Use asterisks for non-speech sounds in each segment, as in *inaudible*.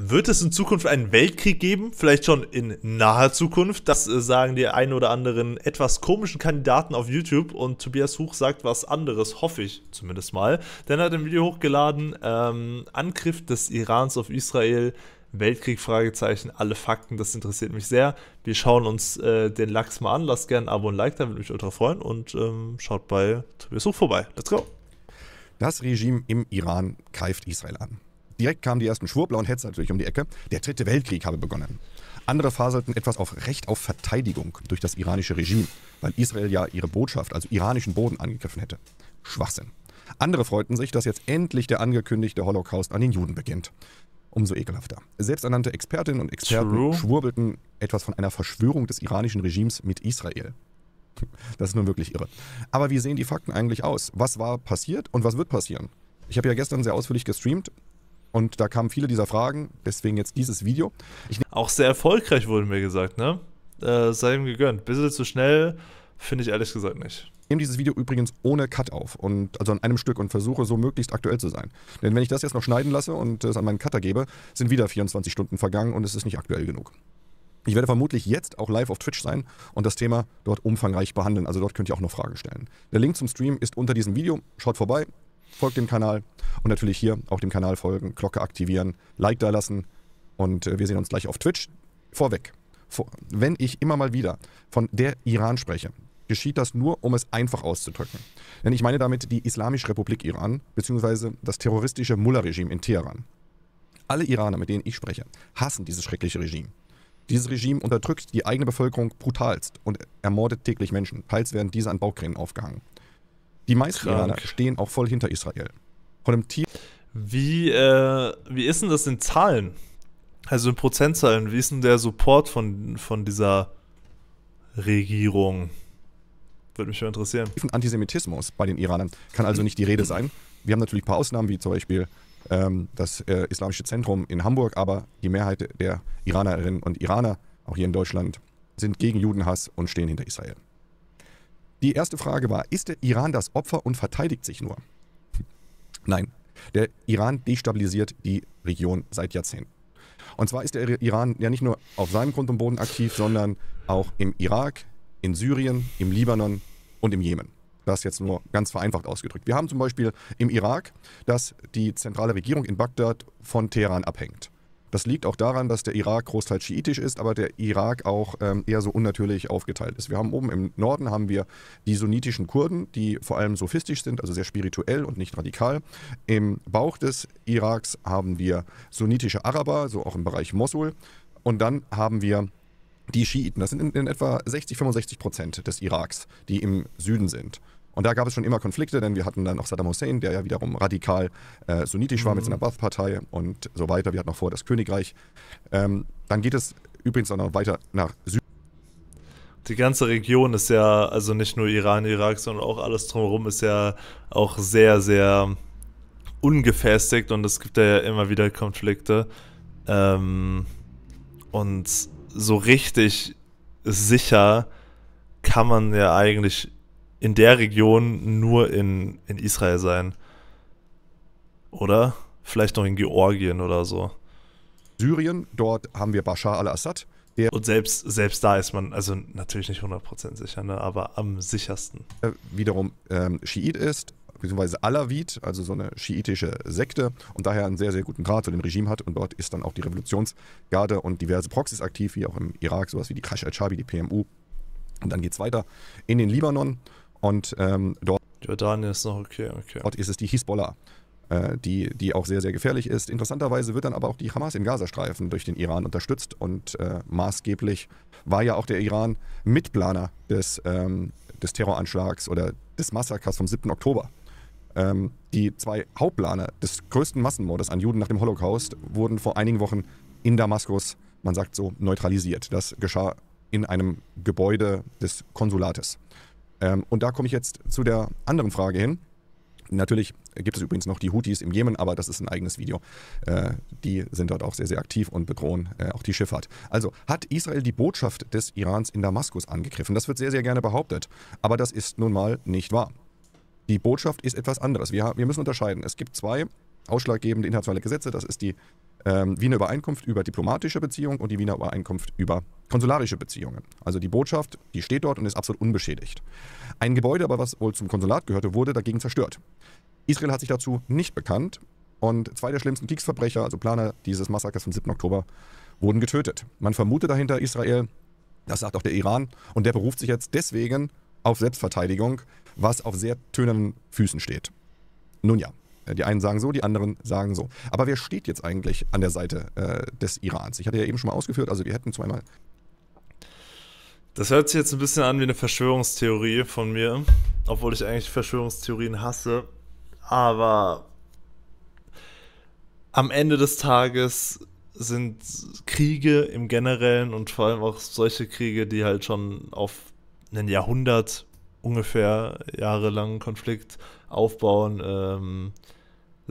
Wird es in Zukunft einen Weltkrieg geben? Vielleicht schon in naher Zukunft. Das äh, sagen die ein oder anderen etwas komischen Kandidaten auf YouTube. Und Tobias Huch sagt was anderes, hoffe ich zumindest mal. Denn er hat ein Video hochgeladen: ähm, Angriff des Irans auf Israel. Weltkrieg? Fragezeichen. Alle Fakten, das interessiert mich sehr. Wir schauen uns äh, den Lachs mal an. Lasst gerne ein Abo und Like, da würde mich ultra freuen. Und ähm, schaut bei Tobias Huch vorbei. Let's go. Das Regime im Iran greift Israel an. Direkt kamen die ersten schwurblauen Hetzer natürlich um die Ecke. Der dritte Weltkrieg habe begonnen. Andere faselten etwas auf Recht auf Verteidigung durch das iranische Regime, weil Israel ja ihre Botschaft, also iranischen Boden, angegriffen hätte. Schwachsinn. Andere freuten sich, dass jetzt endlich der angekündigte Holocaust an den Juden beginnt. Umso ekelhafter. Selbsternannte Expertinnen und Experten True. schwurbelten etwas von einer Verschwörung des iranischen Regimes mit Israel. *laughs* Das ist nun wirklich irre. Aber wie sehen die Fakten eigentlich aus? Was war passiert und was wird passieren? Ich habe ja gestern sehr ausführlich gestreamt und da kamen viele dieser Fragen, deswegen jetzt dieses Video. Ich auch sehr erfolgreich wurde mir gesagt, ne? Äh, sei ihm gegönnt. Bisschen zu schnell finde ich ehrlich gesagt nicht. Ich nehme dieses Video übrigens ohne Cut auf und also an einem Stück und versuche so möglichst aktuell zu sein. Denn wenn ich das jetzt noch schneiden lasse und es an meinen Cutter gebe, sind wieder 24 Stunden vergangen und es ist nicht aktuell genug. Ich werde vermutlich jetzt auch live auf Twitch sein und das Thema dort umfangreich behandeln. Also dort könnt ihr auch noch Fragen stellen. Der Link zum Stream ist unter diesem Video. Schaut vorbei, folgt dem Kanal und natürlich hier auch dem Kanal folgen, Glocke aktivieren, Like da lassen und äh, wir sehen uns gleich auf Twitch. Vorweg, wenn ich immer mal wieder von der Iran spreche, geschieht das nur, um es einfach auszudrücken. Denn ich meine damit die Islamische Republik Iran bzw. das terroristische Mullah-Regime in Teheran. Alle Iraner, mit denen ich spreche, hassen dieses schreckliche Regime. Dieses Regime unterdrückt die eigene Bevölkerung brutalst und ermordet täglich Menschen. Teils werden diese an Baukränen aufgehangen. Die meisten Krank. Iraner stehen auch voll hinter Israel. Von dem Team. Wie, äh, wie ist denn das in Zahlen? Also in Prozentzahlen, wie ist denn der Support von, von dieser Regierung? Würde mich schon interessieren. Antisemitismus bei den Iranern kann also nicht die Rede sein. Wir haben natürlich ein paar Ausnahmen, wie zum Beispiel ähm, das äh, Islamische Zentrum in Hamburg, aber die Mehrheit der Iranerinnen und Iraner, auch hier in Deutschland, sind gegen Judenhass und stehen hinter Israel. Die erste Frage war, ist der Iran das Opfer und verteidigt sich nur? Nein, der Iran destabilisiert die Region seit Jahrzehnten. Und zwar ist der Iran ja nicht nur auf seinem Grund und Boden aktiv, sondern auch im Irak, in Syrien, im Libanon und im Jemen. Das jetzt nur ganz vereinfacht ausgedrückt. Wir haben zum Beispiel im Irak, dass die zentrale Regierung in Bagdad von Teheran abhängt. Das liegt auch daran, dass der Irak großteils schiitisch ist, aber der Irak auch ähm, eher so unnatürlich aufgeteilt ist. Wir haben oben im Norden haben wir die sunnitischen Kurden, die vor allem sophistisch sind, also sehr spirituell und nicht radikal. Im Bauch des Iraks haben wir sunnitische Araber, so auch im Bereich Mosul. Und dann haben wir die Schiiten. Das sind in, in etwa 60, 65 Prozent des Iraks, die im Süden sind. Und da gab es schon immer Konflikte, denn wir hatten dann auch Saddam Hussein, der ja wiederum radikal äh, sunnitisch war mhm. mit seiner mhm. Baath-Partei und so weiter. Wir hatten auch vorher das Königreich. Ähm, dann geht es übrigens auch noch weiter nach Süden. Die ganze Region ist ja, also nicht nur Iran, Irak, sondern auch alles drumherum ist ja auch sehr, sehr ungefestigt und es gibt ja immer wieder Konflikte. Ähm, und so richtig sicher kann man ja eigentlich in der Region nur in, in Israel sein. Oder? Vielleicht noch in Georgien oder so. Syrien, dort haben wir Bashar al-Assad. Und selbst, selbst da ist man, also natürlich nicht 100% sicher, ne, aber am sichersten. Äh, wiederum ähm, Schiit ist, beziehungsweise Alawit, also so eine schiitische Sekte und daher einen sehr, sehr guten Grad zu dem Regime hat. Und dort ist dann auch die Revolutionsgarde und diverse Proxys aktiv, wie auch im Irak, sowas wie die Qash al-Shabi, die PMU. Und dann geht es weiter in den Libanon und ähm, dort, Jordanien ist noch okay, okay. dort ist es die Hisbollah, äh, die, die auch sehr, sehr gefährlich ist. Interessanterweise wird dann aber auch die Hamas im Gazastreifen durch den Iran unterstützt und äh, maßgeblich war ja auch der Iran Mitplaner des, ähm, des Terroranschlags oder des Massakers vom 7. Oktober. Ähm, die zwei Hauptplaner des größten Massenmordes an Juden nach dem Holocaust wurden vor einigen Wochen in Damaskus, man sagt so, neutralisiert. Das geschah in einem Gebäude des Konsulates. Ähm, und da komme ich jetzt zu der anderen Frage hin. Natürlich gibt es übrigens noch die Houthis im Jemen, aber das ist ein eigenes Video. Äh, die sind dort auch sehr, sehr aktiv und bedrohen äh, auch die Schifffahrt. Also hat Israel die Botschaft des Irans in Damaskus angegriffen? Das wird sehr, sehr gerne behauptet, aber das ist nun mal nicht wahr. Die Botschaft ist etwas anderes. Wir, wir müssen unterscheiden. Es gibt zwei ausschlaggebende internationale Gesetze. Das ist die ähm, Wiener Übereinkunft über diplomatische Beziehungen und die Wiener Übereinkunft über konsularische Beziehungen. Also die Botschaft, die steht dort und ist absolut unbeschädigt. Ein Gebäude aber, was wohl zum Konsulat gehörte, wurde dagegen zerstört. Israel hat sich dazu nicht bekannt und zwei der schlimmsten Kriegsverbrecher, also Planer dieses Massakers vom 7. Oktober, wurden getötet. Man vermutet dahinter Israel, das sagt auch der Iran, und der beruft sich jetzt deswegen auf Selbstverteidigung, was auf sehr tönernen Füßen steht. Nun ja, äh, die einen sagen so, die anderen sagen so. Aber wer steht jetzt eigentlich an der Seite äh, des Irans? Ich hatte ja eben schon mal ausgeführt, also wir hätten zweimal. Das hört sich jetzt ein bisschen an wie eine Verschwörungstheorie von mir, obwohl ich eigentlich Verschwörungstheorien hasse. Aber am Ende des Tages sind Kriege im Generellen und vor allem auch solche Kriege, die halt schon auf ein Jahrhundert ungefähr jahrelangen Konflikt aufbauen, ähm,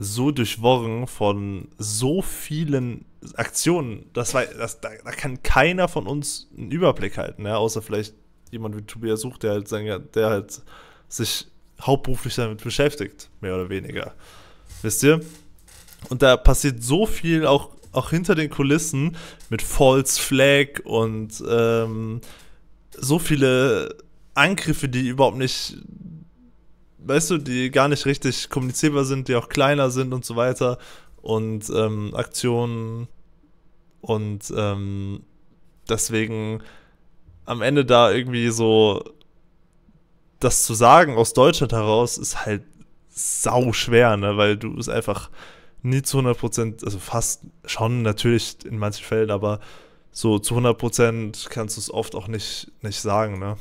so durchworren von so vielen Aktionen. Das war, das, da, da, kann keiner von uns einen Überblick halten, ja? außer vielleicht jemand wie Tobias Sucht, der halt, sagen, der halt sich hauptberuflich damit beschäftigt, mehr oder weniger. Wisst ihr? Und da passiert so viel auch, auch hinter den Kulissen mit False Flag und ähm, so viele Angriffe, die überhaupt nicht weißt du, die gar nicht richtig kommunizierbar sind, die auch kleiner sind und so weiter. Und ähm, Aktionen und ähm, deswegen am Ende da irgendwie so das zu sagen aus Deutschland heraus ist halt sau schwer, ne? weil du es einfach nie zu 100%, also fast schon natürlich in manchen Fällen, aber so zu 100% kannst du es oft auch nicht, nicht sagen. Ne?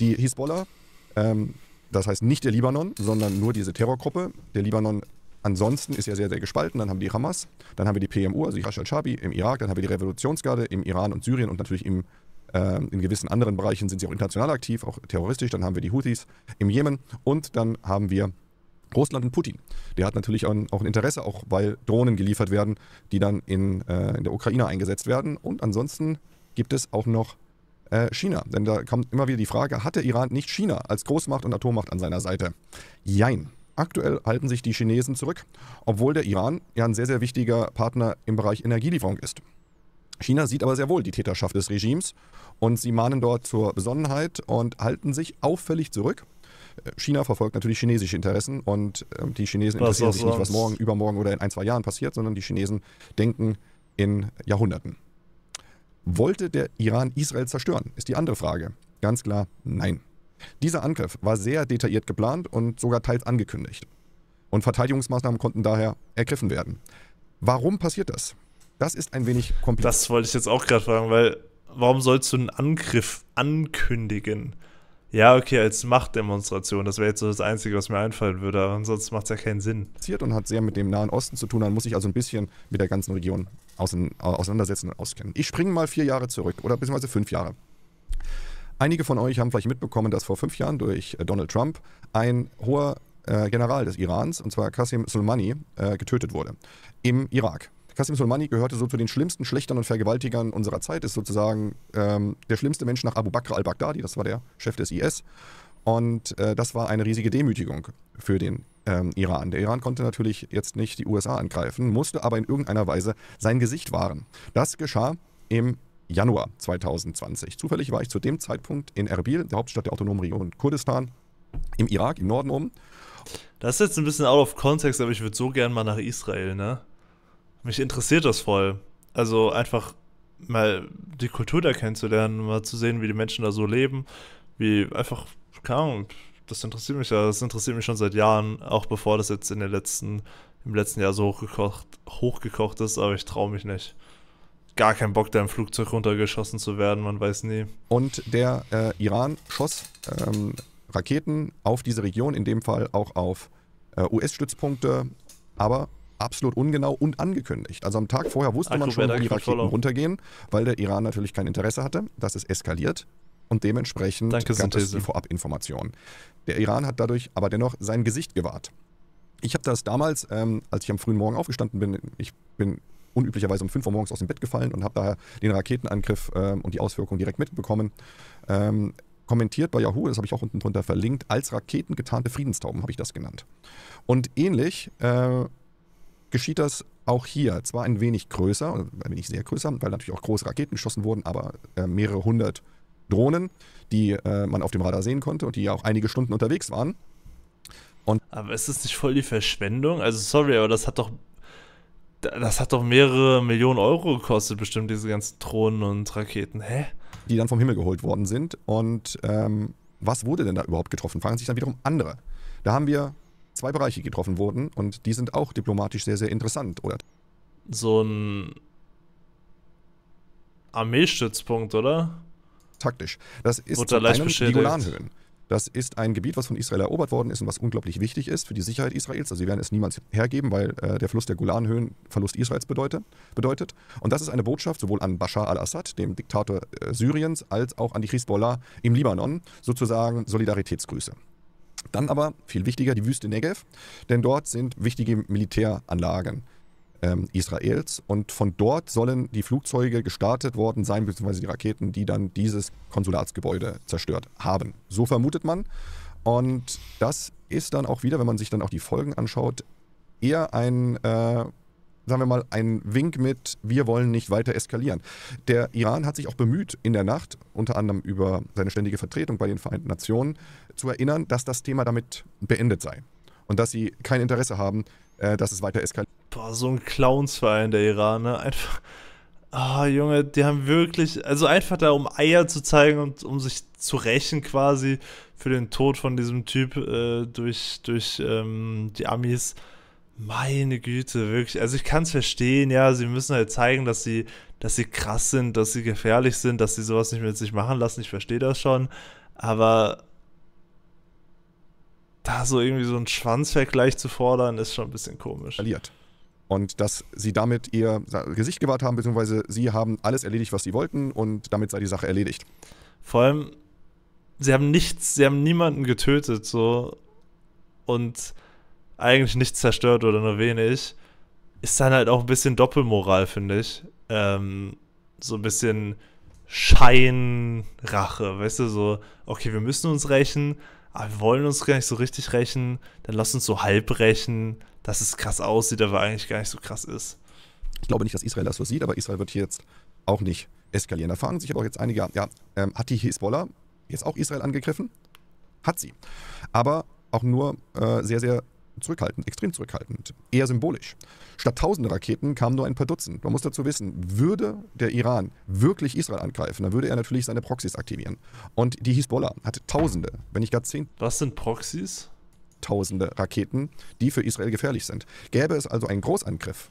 Die Hisbollah ähm, das heißt nicht der Libanon, sondern nur diese Terrorgruppe. Der Libanon Ansonsten ist ja sehr, sehr gespalten. Dann haben wir die Hamas, dann haben wir die PMU, also die Hash al-Shabi im Irak, dann haben wir die Revolutionsgarde im Iran und Syrien und natürlich im, äh, in gewissen anderen Bereichen sind sie auch international aktiv, auch terroristisch. Dann haben wir die Houthis im Jemen und dann haben wir Russland und Putin. Der hat natürlich auch ein, auch ein Interesse, auch weil Drohnen geliefert werden, die dann in, äh, in der Ukraine eingesetzt werden. Und ansonsten gibt es auch noch äh, China. Denn da kommt immer wieder die Frage, hat der Iran nicht China als Großmacht und Atommacht an seiner Seite? Jein. Aktuell halten sich die Chinesen zurück, obwohl der Iran ja ein sehr, sehr wichtiger Partner im Bereich Energielieferung ist. China sieht aber sehr wohl die Täterschaft des Regimes und sie mahnen dort zur Besonnenheit und halten sich auffällig zurück. Äh, China verfolgt natürlich chinesische Interessen und ähm, die Chinesen interessieren sich nicht, was morgen, übermorgen oder in ein, zwei Jahren passiert, sondern die Chinesen denken in Jahrhunderten. Wollte der Iran Israel zerstören? Ist die andere Frage. Ganz klar, nein. Dieser Angriff war sehr detailliert geplant und sogar teils angekündigt. Und Verteidigungsmaßnahmen konnten daher ergriffen werden. Warum passiert das? Das ist ein wenig kompliziert. Das wollte ich jetzt auch gerade fragen, weil warum sollst du einen Angriff ankündigen? Ja, okay, als Machtdemonstration. Das wäre jetzt so das Einzige, was mir einfallen würde. Aber ansonsten macht es ja keinen Sinn. Und hat sehr mit dem Nahen Osten zu tun. Dann muss ich also ein bisschen mit der ganzen Region auseinandersetzen und auskennen. Ich springe mal vier Jahre zurück oder beziehungsweise fünf Jahre. Einige von euch haben vielleicht mitbekommen, dass vor fünf Jahren durch äh, Donald Trump ein hoher äh, General des Irans, und zwar Qasim Soleimani, äh, getötet wurde. Im Irak. Qasim Soleimani gehörte so zu den schlimmsten Schlechtern und Vergewaltigern unserer Zeit, ist sozusagen ähm, der schlimmste Mensch nach Abu Bakr al-Baghdadi, das war der Chef des IS. Und äh, das war eine riesige Demütigung für den ähm, Iran. Der Iran konnte natürlich jetzt nicht die USA angreifen, musste aber in irgendeiner Weise sein Gesicht wahren. Das geschah im Januar 2020. Zufällig war ich zu dem Zeitpunkt in Erbil, der Hauptstadt der autonomen Region Kurdistan, im Irak, im Norden um. Das ist jetzt ein bisschen out of context, aber ich würde so gern mal nach Israel, ne? Mich interessiert das voll. Also einfach mal die Kultur da kennenzulernen, mal zu sehen, wie die Menschen da so leben, wie einfach, keine Ahnung, das interessiert mich ja. Das interessiert mich schon seit Jahren, auch bevor das jetzt in den letzten, im letzten Jahr so hochgekocht, hochgekocht ist, aber ich traue mich nicht. Gar kein Bock, da im Flugzeug runtergeschossen zu werden, man weiß nie. Und der äh, Iran schoss ähm, Raketen auf diese Region, in dem Fall auch auf äh, US-Stützpunkte, aber absolut ungenau und angekündigt. Also am Tag vorher wusste man schon, wo die Raketen runtergehen, weil der Iran natürlich kein Interesse hatte. dass es eskaliert und dementsprechend Danke, gab es die Vorabinformation. Der Iran hat dadurch aber dennoch sein Gesicht gewahrt. Ich habe das damals, ähm, als ich am frühen Morgen aufgestanden bin, ich bin unüblicherweise um 5 Uhr morgens aus dem Bett gefallen und habe daher den Raketenangriff ähm, und die Auswirkungen direkt mitbekommen. Ähm, kommentiert bei Yahoo, das habe ich auch unten drunter verlinkt, als raketengetarnte Friedenstauben habe ich das genannt. Und ähnlich äh, geschieht das auch hier. Zwar ein wenig größer, ein wenig sehr größer, weil natürlich auch große Raketen geschossen wurden, aber äh, mehrere hundert Drohnen, die äh, man auf dem Radar sehen konnte und die ja auch einige Stunden unterwegs waren. Und aber ist das nicht voll die Verschwendung? Also sorry, aber das hat doch das hat doch mehrere Millionen Euro gekostet, bestimmt diese ganzen Drohnen und Raketen. Hä? Die dann vom Himmel geholt worden sind. Und ähm, was wurde denn da überhaupt getroffen? Fragen sich dann wiederum andere. Da haben wir zwei Bereiche getroffen worden und die sind auch diplomatisch sehr, sehr interessant, oder? So ein Armeestützpunkt, oder? taktisch. Das ist Golanhöhen. Das ist ein Gebiet, was von Israel erobert worden ist und was unglaublich wichtig ist für die Sicherheit Israels. Also sie werden es niemals hergeben, weil äh, der Fluss der Golanhöhen Verlust Israels bedeutet, bedeutet. Und das ist eine Botschaft sowohl an Bashar al-Assad, dem Diktator äh, Syriens, als auch an die Hisbollah im Libanon, sozusagen Solidaritätsgrüße. Dann aber, viel wichtiger, die Wüste Negev, denn dort sind wichtige Militäranlagen ähm, Israels. Und von dort sollen die Flugzeuge gestartet worden sein, beziehungsweise die Raketen, die dann dieses Konsulatsgebäude zerstört haben. So vermutet man. Und das ist dann auch wieder, wenn man sich dann auch die Folgen anschaut, eher ein, äh, sagen wir mal, ein Wink mit, wir wollen nicht weiter eskalieren. Der Iran hat sich auch bemüht, in der Nacht, unter anderem über seine ständige Vertretung bei den Vereinten Nationen, zu erinnern, dass das Thema damit beendet sei. Und dass sie kein Interesse haben, äh, dass es weiter eskaliert boah, so ein Clownsverein der Iraner. Ne? Einfach, ah, oh, Junge, die haben wirklich, also einfach da, um Eier zu zeigen und um sich zu rächen quasi für den Tod von diesem Typ äh, durch, durch ähm, die Amis. Meine Güte, wirklich. Also ich kann es verstehen, ja, sie müssen halt zeigen, dass sie, dass sie krass sind, dass sie gefährlich sind, dass sie sowas nicht mit sich machen lassen. Ich verstehe das schon. Aber da so irgendwie so einen Schwanzvergleich zu fordern, ist schon ein bisschen komisch. Alliert. Und dass sie damit ihr Gesicht gewahrt haben, beziehungsweise sie haben alles erledigt, was sie wollten und damit sei die Sache erledigt. Vor allem, sie haben nichts, sie haben niemanden getötet, so. Und eigentlich nichts zerstört oder nur wenig. Ist dann halt auch ein bisschen Doppelmoral, finde ich. Ähm, so ein bisschen Scheinrache, weißt du, so, okay, wir müssen uns rächen, aber ah, wir wollen uns gar nicht so richtig rächen, dann lass uns so halb rächen, dass es krass aussieht, aber eigentlich gar nicht so krass ist. Ich glaube nicht, dass Israel das so sieht, aber Israel wird hier jetzt auch nicht eskalieren. Da fragen sich aber auch jetzt einige, ja, ähm, hat die Hezbollah jetzt auch Israel angegriffen? Hat sie. Aber auch nur äh, sehr, sehr zurückhaltend, extrem zurückhaltend, eher symbolisch. Statt tausende Raketen kamen nur ein paar Dutzend. Man muss dazu wissen, würde der Iran wirklich Israel angreifen, dann würde er natürlich seine Proxys aktivieren. Und die Hisbollah hatte tausende, wenn nicht gar zehn. Was sind Proxys? Tausende Raketen, die für Israel gefährlich sind. Gäbe es also einen Großangriff,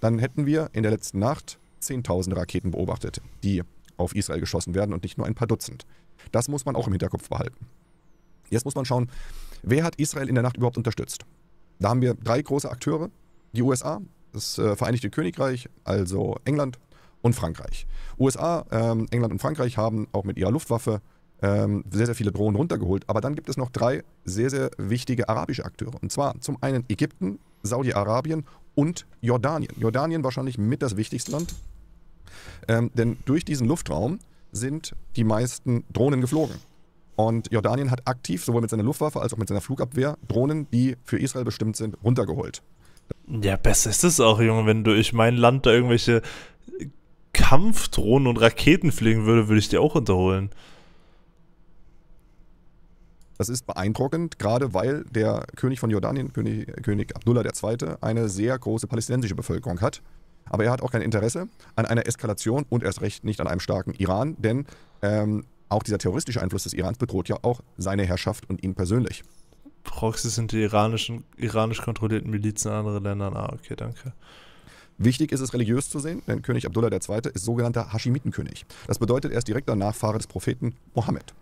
dann hätten wir in der letzten Nacht zehntausende Raketen beobachtet, die auf Israel geschossen werden und nicht nur ein paar Dutzend. Das muss man auch im Hinterkopf behalten. Jetzt muss man schauen, wer hat Israel in der Nacht überhaupt unterstützt? Da haben wir drei große Akteure, die USA, das äh, Vereinigte Königreich, also England und Frankreich. USA, ähm, England und Frankreich haben auch mit ihrer Luftwaffe ähm, sehr, sehr viele Drohnen runtergeholt. Aber dann gibt es noch drei sehr, sehr wichtige arabische Akteure. Und zwar zum einen Ägypten, Saudi-Arabien und Jordanien. Jordanien wahrscheinlich mit das wichtigste Land. Ähm, denn durch diesen Luftraum sind die meisten Drohnen geflogen. Und Jordanien hat aktiv sowohl mit seiner Luftwaffe als auch mit seiner Flugabwehr Drohnen, die für Israel bestimmt sind, runtergeholt. Ja, besser ist es auch, Junge, wenn durch mein Land da irgendwelche Kampfdrohnen und Raketen fliegen würde, würde ich die auch unterholen. Das ist beeindruckend, gerade weil der König von Jordanien, König, König Abdullah II., eine sehr große palästinensische Bevölkerung hat. Aber er hat auch kein Interesse an einer Eskalation und erst recht nicht an einem starken Iran, denn ähm, auch dieser terroristische Einfluss des Irans bedroht ja auch seine Herrschaft und ihn persönlich. Proxys sind die iranischen, iranisch kontrollierten Milizen in anderen Ländern. Ah, okay, danke. Wichtig ist es, religiös zu sehen, denn König Abdullah II. ist sogenannter Haschimitenkönig. Das bedeutet, er ist direkter Nachfahre des Propheten Mohammed.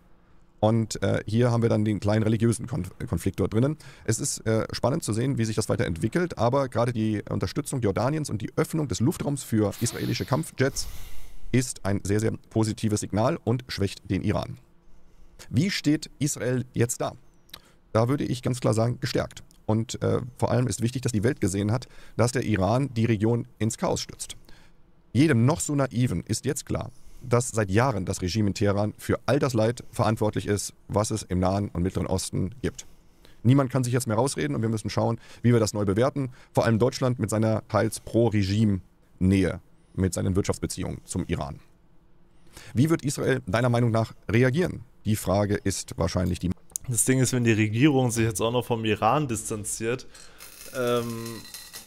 Und äh, hier haben wir dann den kleinen religiösen Konf Konflikt dort drinnen. Es ist äh, spannend zu sehen, wie sich das weiterentwickelt, aber gerade die Unterstützung Jordaniens und die Öffnung des Luftraums für israelische Kampfjets ist ein sehr, sehr positives Signal und schwächt den Iran. Wie steht Israel jetzt da? Da würde ich ganz klar sagen, gestärkt. Und äh, vor allem ist wichtig, dass die Welt gesehen hat, dass der Iran die Region ins Chaos stützt. Jedem noch so naiven ist jetzt klar, dass seit Jahren das Regime in Teheran für all das Leid verantwortlich ist, was es im Nahen und Mittleren Osten gibt. Niemand kann sich jetzt mehr rausreden und wir müssen schauen, wie wir das neu bewerten. Vor allem Deutschland mit seiner teils pro Regime-Nähe mit seinen Wirtschaftsbeziehungen zum Iran. Wie wird Israel deiner Meinung nach reagieren? Die Frage ist wahrscheinlich die. Das Ding ist, wenn die Regierung sich jetzt auch noch vom Iran distanziert, ähm,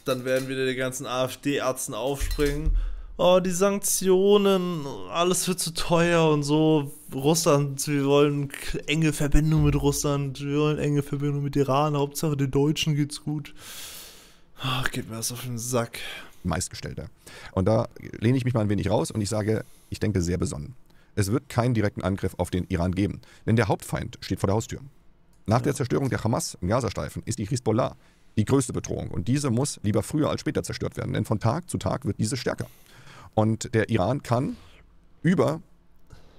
dann werden wieder die ganzen AfD-Ärzten aufspringen. Oh, die Sanktionen, alles wird zu teuer und so. Russland, wir wollen enge Verbindung mit Russland, wir wollen enge Verbindung mit Iran. Hauptsache den Deutschen geht's gut. Ach, geht mir das auf den Sack meistgestellter. Und da lehne ich mich mal ein wenig raus und ich sage, ich denke sehr besonnen. Es wird keinen direkten Angriff auf den Iran geben, denn der Hauptfeind steht vor der Haustür. Nach ja. der Zerstörung der Hamas im Gazastreifen ist die Hisbollah die größte Bedrohung und diese muss lieber früher als später zerstört werden, denn von Tag zu Tag wird diese stärker. Und der Iran kann über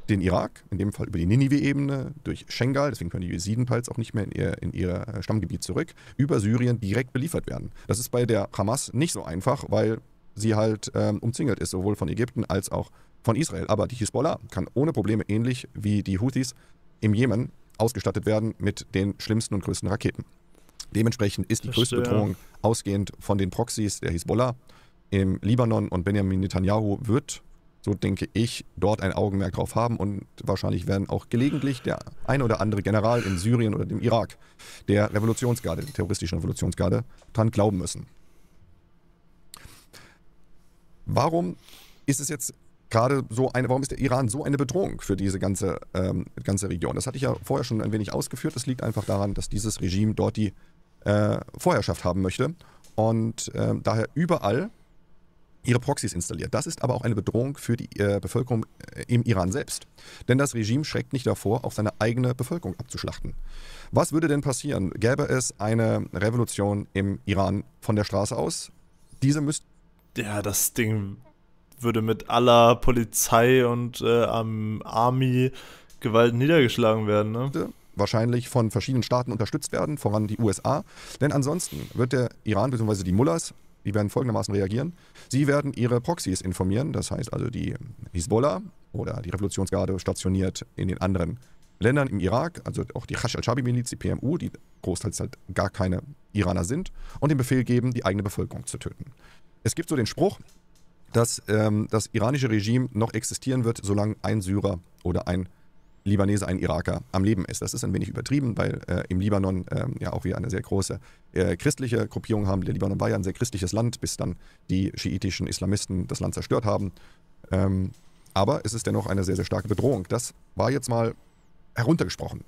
den Irak, in dem Fall über die Ninive-Ebene, durch Schengal, deswegen können die Jesiden teils auch nicht mehr in ihr, in ihr äh, Stammgebiet zurück, über Syrien direkt beliefert werden. Das ist bei der Hamas nicht so einfach, weil sie halt ähm, umzingelt ist, sowohl von Ägypten als auch von Israel. Aber die Hisbollah kann ohne Probleme, ähnlich wie die Houthis im Jemen, ausgestattet werden mit den schlimmsten und größten Raketen. Dementsprechend ist die das größte Bedrohung ausgehend von den Proxys der Hisbollah im Libanon und Benjamin Netanyahu wird so denke ich, dort ein Augenmerk drauf haben und wahrscheinlich werden auch gelegentlich der ein oder andere General in Syrien oder dem Irak der Revolutionsgarde, der terroristischen Revolutionsgarde, dran glauben müssen. Warum ist es jetzt gerade so eine, warum ist der Iran so eine Bedrohung für diese ganze, ähm, ganze Region? Das hatte ich ja vorher schon ein wenig ausgeführt. Das liegt einfach daran, dass dieses Regime dort die äh, Vorherrschaft haben möchte und äh, daher überall ihre Proxys installiert. Das ist aber auch eine Bedrohung für die äh, Bevölkerung äh, im Iran selbst. Denn das Regime schreckt nicht davor, auch seine eigene Bevölkerung abzuschlachten. Was würde denn passieren, gäbe es eine Revolution im Iran von der Straße aus? Diese müsste. Ja, das Ding würde mit aller Polizei und äh, Army Gewalt niedergeschlagen werden, ne? wahrscheinlich von verschiedenen Staaten unterstützt werden, voran die USA. Denn ansonsten wird der Iran bzw. die Mullahs die werden folgendermaßen reagieren. Sie werden ihre Proxys informieren, das heißt also die Hezbollah oder die Revolutionsgarde stationiert in den anderen Ländern im Irak, also auch die Hash al-Shabi-Miliz, die PMU, die großteils halt gar keine Iraner sind, und den Befehl geben, die eigene Bevölkerung zu töten. Es gibt so den Spruch, dass ähm, das iranische Regime noch existieren wird, solange ein Syrer oder ein Libanese ein Iraker am Leben ist. Das ist ein wenig übertrieben, weil äh, im Libanon äh, ja auch wir eine sehr große äh, christliche Gruppierung haben. Der Libanon war ja ein sehr christliches Land, bis dann die schiitischen Islamisten das Land zerstört haben. Ähm, aber es ist dennoch eine sehr, sehr starke Bedrohung. Das war jetzt mal heruntergesprochen.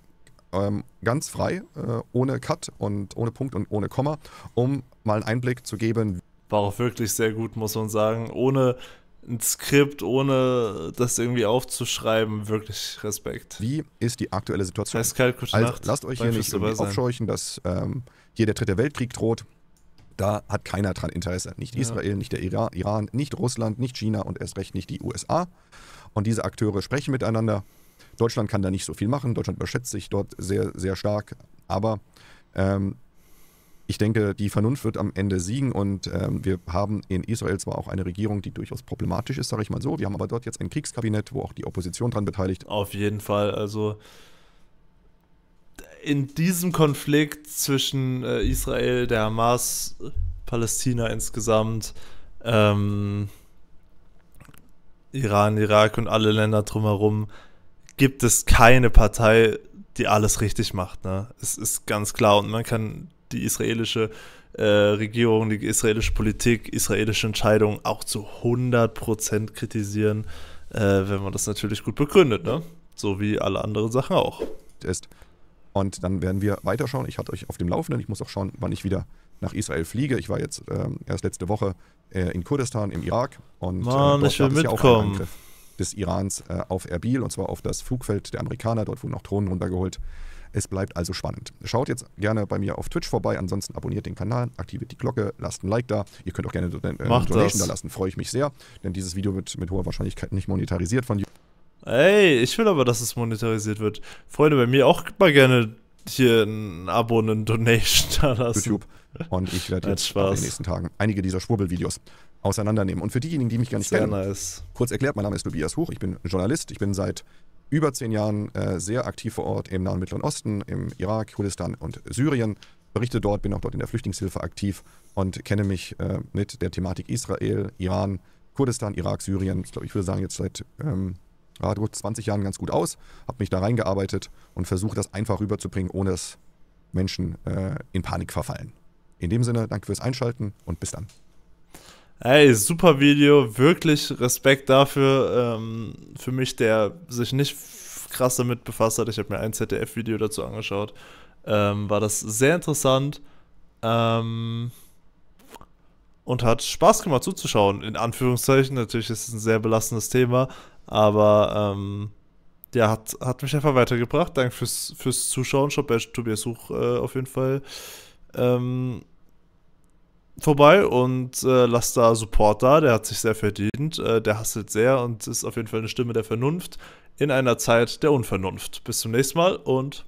Ähm, ganz frei, äh, ohne Cut und ohne Punkt und ohne Komma, um mal einen Einblick zu geben. War auch wirklich sehr gut, muss man sagen. Ohne ein Skript, ohne das irgendwie aufzuschreiben, wirklich Respekt. Wie ist die aktuelle Situation? Eiskalt, gute also, Nacht. Lasst euch hier nicht aufscheuchen, dass ähm, hier der dritte Weltkrieg droht. Da hat keiner dran Interesse. Nicht ja. Israel, nicht der Iran, Iran, nicht Russland, nicht China und erst recht nicht die USA. Und diese Akteure sprechen miteinander. Deutschland kann da nicht so viel machen. Deutschland überschätzt sich dort sehr, sehr stark. Aber ähm, ich denke, die Vernunft wird am Ende siegen und ähm, wir haben in Israel zwar auch eine Regierung, die durchaus problematisch ist, sage ich mal so. Wir haben aber dort jetzt ein Kriegskabinett, wo auch die Opposition dran beteiligt. Auf jeden Fall, also in diesem Konflikt zwischen äh, Israel, der Hamas, Palästina insgesamt, ähm, Iran, Irak und alle Länder drumherum, gibt es keine Partei, die alles richtig macht. Ne? Es ist ganz klar und man kann die israelische äh, Regierung, die israelische Politik, israelische Entscheidungen auch zu 100% kritisieren, äh, wenn man das natürlich gut begründet, ne? So wie alle anderen Sachen auch. Ist. Und dann werden wir weiterschauen. Ich hatte euch auf dem Laufenden. Ich muss auch schauen, wann ich wieder nach Israel fliege. Ich war jetzt ähm, erst letzte Woche äh, in Kurdistan, im Irak. Und äh, Mann, äh, ich will mitkommen. Ja des Irans äh, auf Erbil und zwar auf das Flugfeld der Amerikaner. Dort wurden auch Drohnen runtergeholt. Es bleibt also spannend. Schaut jetzt gerne bei mir auf Twitch vorbei. Ansonsten abonniert den Kanal, aktiviert die Glocke, lasst ein Like da. Ihr könnt auch gerne eine äh, Donation das. da lassen. Freue ich mich sehr, denn dieses Video wird mit hoher Wahrscheinlichkeit nicht monetarisiert von YouTube. Ey, ich will aber, dass es monetarisiert wird. Freunde, bei mir auch mal gerne hier ein Abo und eine Donation da lassen. YouTube. Und ich werde jetzt in den nächsten Tagen einige dieser Schwurbelvideos auseinandernehmen. Und für diejenigen, die mich gar nicht Sehr kennen, nice. kurz erklärt, mein Name ist Tobias Huch, ich bin Journalist, ich bin seit über zehn Jahren äh, sehr aktiv vor Ort im Nahen Mittleren Osten, im Irak, Kurdistan und Syrien. Berichte dort, bin auch dort in der Flüchtlingshilfe aktiv und kenne mich äh, mit der Thematik Israel, Iran, Kurdistan, Irak, Syrien, ich glaube, ich würde sagen, jetzt seit ähm, gut 20 Jahren ganz gut aus, habe mich da reingearbeitet und versuche das einfach rüberzubringen, ohne dass Menschen äh, in Panik verfallen. In dem Sinne, danke fürs Einschalten und bis dann. Hey, super Video, wirklich Respekt dafür. Ähm, für mich, der sich nicht krass damit befasst hat, ich habe mir ein ZDF-Video dazu angeschaut, ähm, war das sehr interessant ähm, und hat Spaß gemacht zuzuschauen. In Anführungszeichen, natürlich ist es ein sehr belastendes Thema, aber ähm, ja, hat, hat mich einfach weitergebracht. Danke fürs, fürs Zuschauen. Schaut bei Tobias Such äh, auf jeden Fall. Ähm, vorbei und äh, lasst da Support da. Der hat sich sehr verdient. Äh, der hasselt sehr und ist auf jeden Fall eine Stimme der Vernunft in einer Zeit der Unvernunft. Bis zum nächsten Mal und